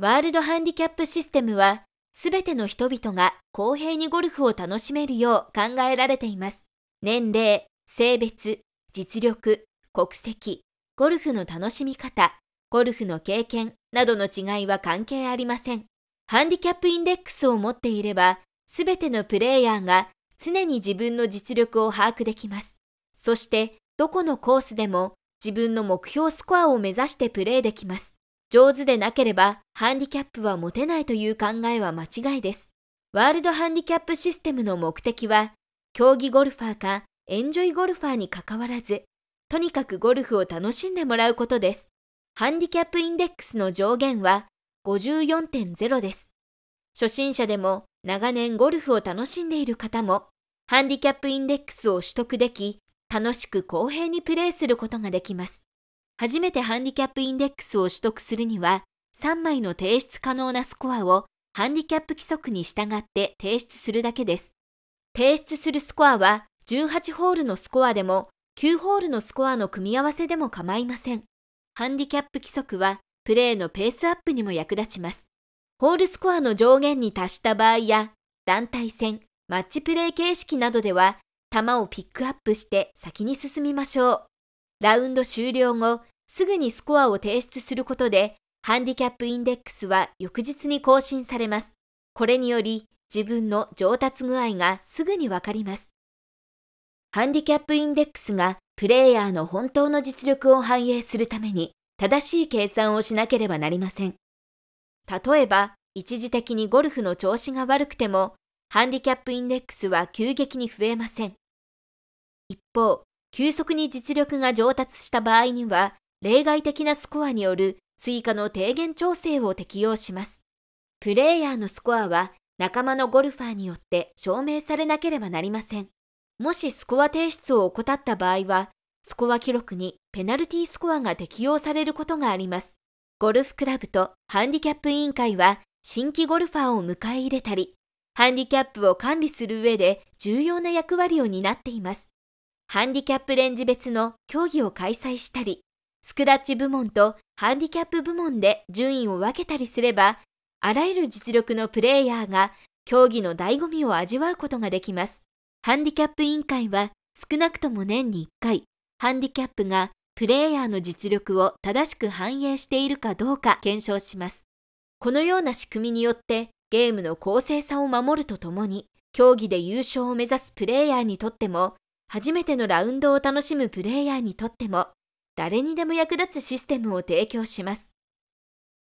ワールドハンディキャップシステムは、すべての人々が公平にゴルフを楽しめるよう考えられています。年齢、性別、実力、国籍、ゴルフの楽しみ方、ゴルフの経験などの違いは関係ありません。ハンディキャップインデックスを持っていれば、すべてのプレイヤーが常に自分の実力を把握できます。そして、どこのコースでも自分の目標スコアを目指してプレーできます。上手でなければハンディキャップは持てないという考えは間違いです。ワールドハンディキャップシステムの目的は、競技ゴルファーかエンジョイゴルファーにかかわらず、とにかくゴルフを楽しんでもらうことです。ハンディキャップインデックスの上限は54.0です。初心者でも長年ゴルフを楽しんでいる方も、ハンディキャップインデックスを取得でき、楽しく公平にプレーすることができます。初めてハンディキャップインデックスを取得するには、3枚の提出可能なスコアをハンディキャップ規則に従って提出するだけです。提出するスコアは18ホールのスコアでも9ホールのスコアの組み合わせでも構いません。ハンディキャップ規則はプレーのペースアップにも役立ちます。ホールスコアの上限に達した場合や団体戦、マッチプレー形式などでは球をピックアップして先に進みましょう。ラウンド終了後、すぐにスコアを提出することで、ハンディキャップインデックスは翌日に更新されます。これにより、自分の上達具合がすぐにわかります。ハンディキャップインデックスがプレイヤーの本当の実力を反映するために正しい計算をしなければなりません。例えば、一時的にゴルフの調子が悪くても、ハンディキャップインデックスは急激に増えません。一方、急速に実力が上達した場合には、例外的なスコアによる追加の低減調整を適用します。プレイヤーのスコアは仲間のゴルファーによって証明されなければなりません。もしスコア提出を怠った場合は、スコア記録にペナルティスコアが適用されることがあります。ゴルフクラブとハンディキャップ委員会は新規ゴルファーを迎え入れたり、ハンディキャップを管理する上で重要な役割を担っています。ハンディキャップレンジ別の競技を開催したり、スクラッチ部門とハンディキャップ部門で順位を分けたりすれば、あらゆる実力のプレイヤーが競技の醍醐味を味わうことができます。ハンディキャップ委員会は少なくとも年に1回、ハンディキャップがプレイヤーの実力を正しく反映しているかどうか検証します。このような仕組みによってゲームの公正さを守るとともに、競技で優勝を目指すプレイヤーにとっても初めてのラウンドを楽しむプレイヤーにとっても、誰にでも役立つシステムを提供します。